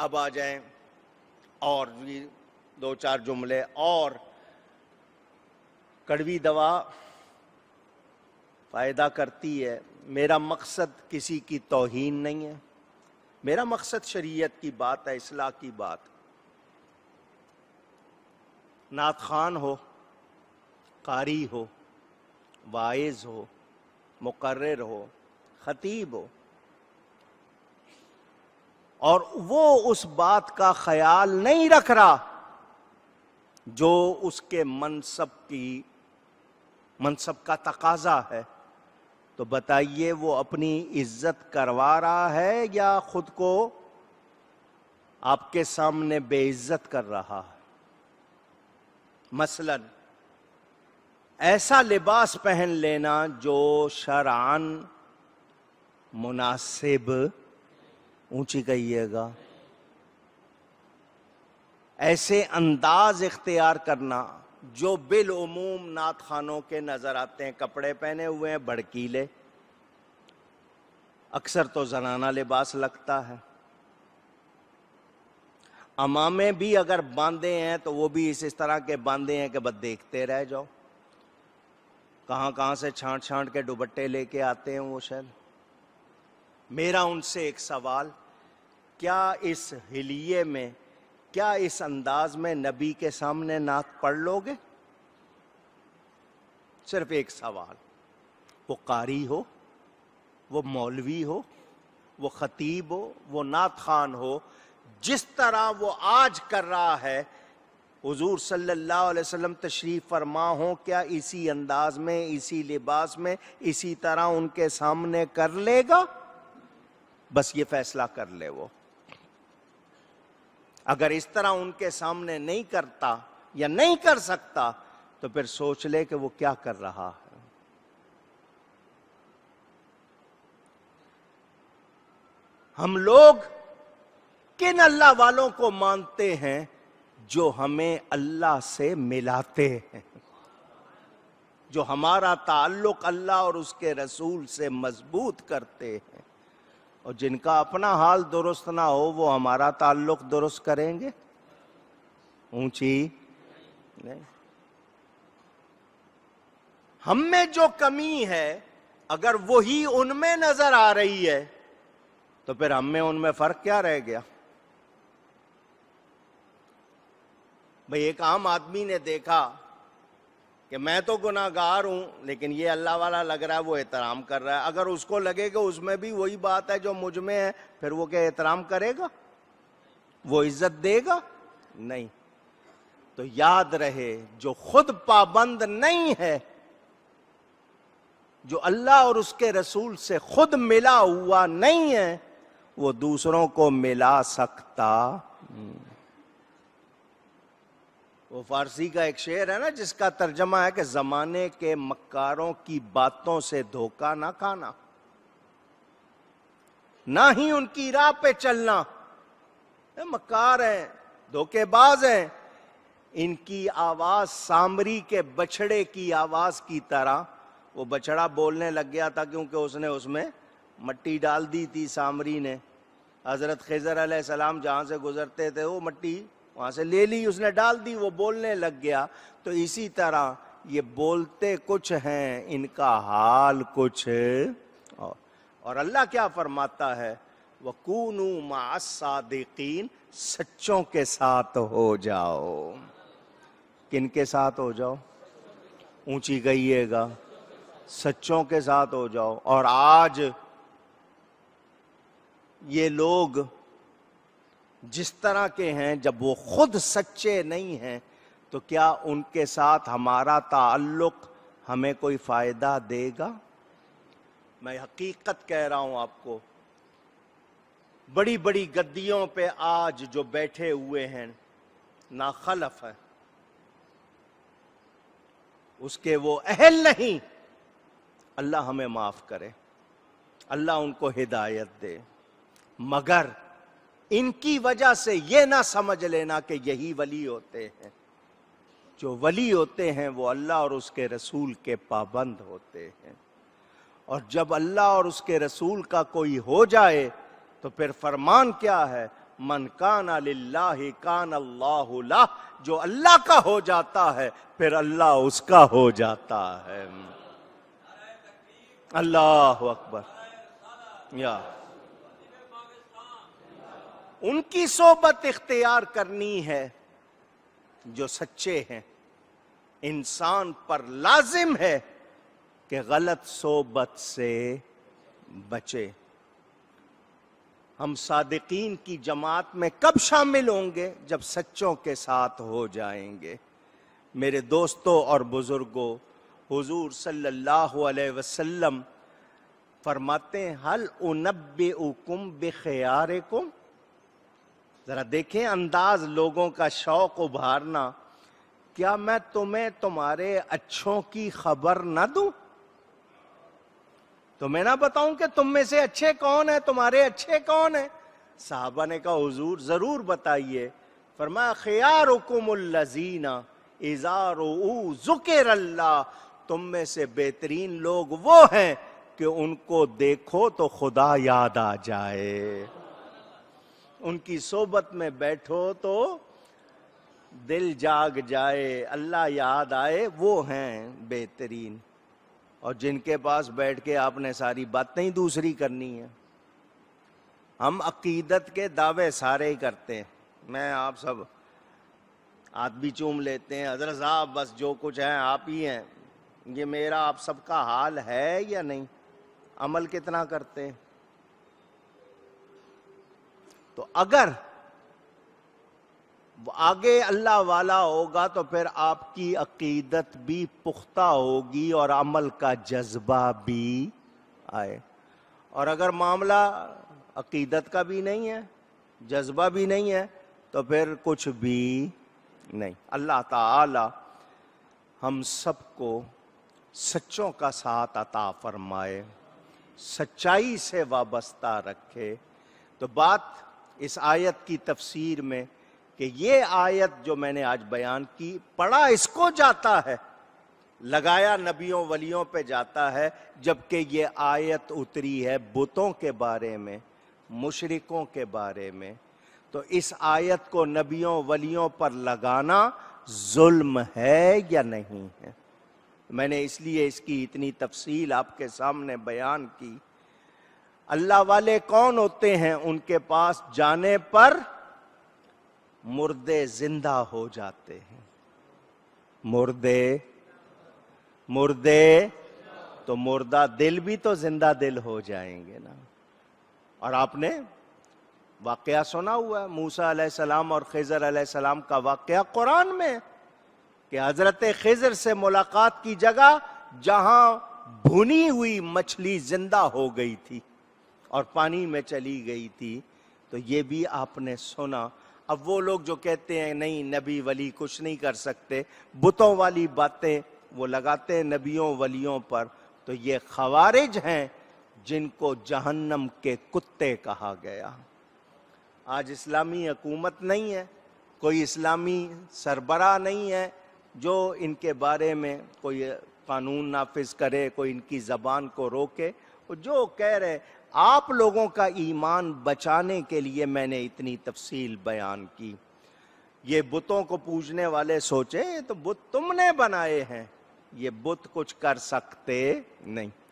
اب آ جائیں اور بھی دو چار جملے اور کڑوی دوا فائدہ کرتی ہے میرا مقصد کسی کی توہین نہیں ہے میرا مقصد شریعت کی بات ہے اصلاح کی بات نعت خان ہو قاری ہو وائز ہو مقرر ہو خطیب ہو اور وہ اس بات کا خیال نہیں رکھ رہا جو اس کے منصب کی منصب کا تقاضا ہے تو بتائیے وہ اپنی عزت کروا رہا ہے یا خود کو آپ کے سامنے بے عزت کر رہا ہے مثلا ایسا لباس پہن لینا جو شرعان مناسب اونچی کہیے گا ایسے انداز اختیار کرنا جو بالعموم نات خانوں کے نظر آتے ہیں کپڑے پہنے ہوئے ہیں بڑکیلے اکثر تو زنانہ لباس لگتا ہے امامے بھی اگر باندھے ہیں تو وہ بھی اس اس طرح کے باندھے ہیں کہ بس دیکھتے رہ جاؤ کہاں کہاں سے چھانٹ چھانٹ کے دوبٹے لے کے آتے ہیں وہ شاید میرا ان سے ایک سوال کیا اس ہلیے میں کیا اس انداز میں نبی کے سامنے نعت پڑھ لو گے صرف ایک سوال وہ قاری ہو وہ مولوی ہو وہ خطیب ہو وہ نعت خان ہو جس طرح وہ آج کر رہا ہے حضور صلی اللہ علیہ وسلم تشریف فرما ہو کیا اسی انداز میں اسی لباس میں اسی طرح ان کے سامنے کر لے گا بس یہ فیصلہ کر لے وہ اگر اس طرح ان کے سامنے نہیں کرتا یا نہیں کر سکتا تو پھر سوچ لے کہ وہ کیا کر رہا ہے ہم لوگ کن اللہ والوں کو مانتے ہیں جو ہمیں اللہ سے ملاتے ہیں جو ہمارا تعلق اللہ اور اس کے رسول سے مضبوط کرتے ہیں اور جن کا اپنا حال درست نہ ہو وہ ہمارا تعلق درست کریں گے اونچی نہیں ہم میں جو کمی ہے اگر وہی ان میں نظر آ رہی ہے تو پھر ہم میں ان میں فرق کیا رہ گیا بھئی ایک عام آدمی نے دیکھا کہ میں تو گناہگار ہوں لیکن یہ اللہ والا لگ رہا ہے وہ احترام کر رہا ہے اگر اس کو لگے گا اس میں بھی وہی بات ہے جو مجھ میں ہے پھر وہ کیا احترام کرے گا وہ عزت دے گا نہیں تو یاد رہے جو خود پابند نہیں ہے جو اللہ اور اس کے رسول سے خود ملا ہوا نہیں ہے وہ دوسروں کو ملا سکتا وہ فارسی کا ایک شعر ہے نا جس کا ترجمہ ہے کہ زمانے کے مکاروں کی باتوں سے دھوکا نہ کھانا نہ ہی ان کی راہ پہ چلنا مکار ہیں دھوکے باز ہیں ان کی آواز سامری کے بچڑے کی آواز کی طرح وہ بچڑا بولنے لگ گیا تھا کیونکہ اس نے اس میں مٹی ڈال دی تھی سامری نے حضرت خیزر علیہ السلام جہاں سے گزرتے تھے وہ مٹی وہاں سے لے لی اس نے ڈال دی وہ بولنے لگ گیا تو اسی طرح یہ بولتے کچھ ہیں ان کا حال کچھ اور اللہ کیا فرماتا ہے وَكُونُوا مَعَ سچوں کے ساتھ ہو جاؤ کن کے ساتھ ہو جاؤ اونچی گئیے گا سچوں کے ساتھ ہو جاؤ اور آج یہ لوگ جس طرح کے ہیں جب وہ خود سچے نہیں ہیں تو کیا ان کے ساتھ ہمارا تعلق ہمیں کوئی فائدہ دے گا میں حقیقت کہہ رہا ہوں آپ کو بڑی بڑی گدیوں پہ آج جو بیٹھے ہوئے ہیں ناخلف ہے اس کے وہ اہل نہیں اللہ ہمیں معاف کرے اللہ ان کو ہدایت دے مگر ان کی وجہ سے یہ نہ سمجھ لینا کہ یہی ولی ہوتے ہیں جو ولی ہوتے ہیں وہ اللہ اور اس کے رسول کے پابند ہوتے ہیں اور جب اللہ اور اس کے رسول کا کوئی ہو جائے تو پھر فرمان کیا ہے من کان اللہ کان اللہ اللہ جو اللہ کا ہو جاتا ہے پھر اللہ اس کا ہو جاتا ہے اللہ اکبر یا ان کی صحبت اختیار کرنی ہے جو سچے ہیں انسان پر لازم ہے کہ غلط صحبت سے بچے ہم صادقین کی جماعت میں کب شامل ہوں گے جب سچوں کے ساتھ ہو جائیں گے میرے دوستوں اور بزرگوں حضور صلی اللہ علیہ وسلم فرماتے ہیں انب ا بخیارکم ذرا دیکھیں انداز لوگوں کا شوق ابھارنا کیا میں تمہیں تمہارے اچھوں کی خبر نہ دوں نہ بتاؤں کہ تم میں سے اچھے اچھے کون کون تمہارے صحابہ نے کہا حضور ضرور بتائیے فرما خیارکم اللذین ازارو او ذکر اللہ تم میں سے بہترین لوگ وہ ہیں کہ ان کو دیکھو تو خدا یاد آ جائے ان کی صحبت میں بیٹھو تو دل جاگ جائے اللہ یاد آئے وہ ہیں بہترین اور جن کے پاس بیٹھ کے آپ نے ساری باتیں ہی دوسری کرنی ہے ہم عقیدت کے دعوے سارے ہی کرتے ہیں میں آپ سب بھی چوم لیتے ہیں حضرت صاحب بس جو کچھ ہیں آپ ہی ہیں یہ میرا آپ سب کا حال ہے یا نہیں عمل کتنا کرتے ہیں تو اگر آگے اللہ والا ہوگا تو پھر آپ کی عقیدت بھی پختہ ہوگی اور عمل کا جذبہ بھی آئے اور اگر معاملہ عقیدت کا بھی نہیں ہے جذبہ بھی نہیں ہے تو پھر کچھ بھی نہیں اللہ تعالی ہم سب کو سچوں کا ساتھ عطا فرمائے سچائی سے وابستہ رکھے تو بات اس آیت کی تفسیر میں کہ یہ آیت جو میں نے آج بیان کی پڑا اس کو جاتا ہے لگایا نبیوں ولیوں پہ جاتا ہے جبکہ یہ آیت اتری ہے بتوں کے بارے میں مشرکوں کے بارے میں تو اس آیت کو نبیوں ولیوں پر لگانا ظلم ہے یا نہیں ہے میں نے اس لیے اس کی اتنی تفصیل آپ کے سامنے بیان کی اللہ والے کون ہوتے ہیں ان کے پاس جانے پر مردے زندہ ہو جاتے ہیں مردے مردے تو مردہ دل بھی تو زندہ دل ہو جائیں گے نا اور آپ نے واقعہ سنا ہوا ہے موسا علیہ السلام اور خیزر علیہ السلام کا واقعہ قرآن میں کہ حضرت خضر سے ملاقات کی جگہ جہاں بھنی ہوئی مچھلی زندہ ہو گئی تھی اور پانی میں چلی گئی تھی تو یہ بھی آپ نے سنا اب وہ لوگ جو کہتے ہیں نہیں نبی ولی کچھ نہیں کر سکتے بتوں والی باتیں وہ لگاتے ہیں نبیوں ولیوں پر تو یہ خوارج ہیں جن کو جہنم کے کتے کہا گیا آج اسلامی حکومت نہیں ہے کوئی اسلامی سربراہ نہیں ہے جو ان کے بارے میں کوئی قانون نافذ کرے کوئی ان کی زبان کو روکے جو کہہ رہے آپ لوگوں کا ایمان بچانے کے لیے میں نے اتنی تفصیل بیان کی یہ بتوں کو پوچھنے والے سوچے تو بت تم نے بنائے ہیں یہ بت کچھ کر سکتے نہیں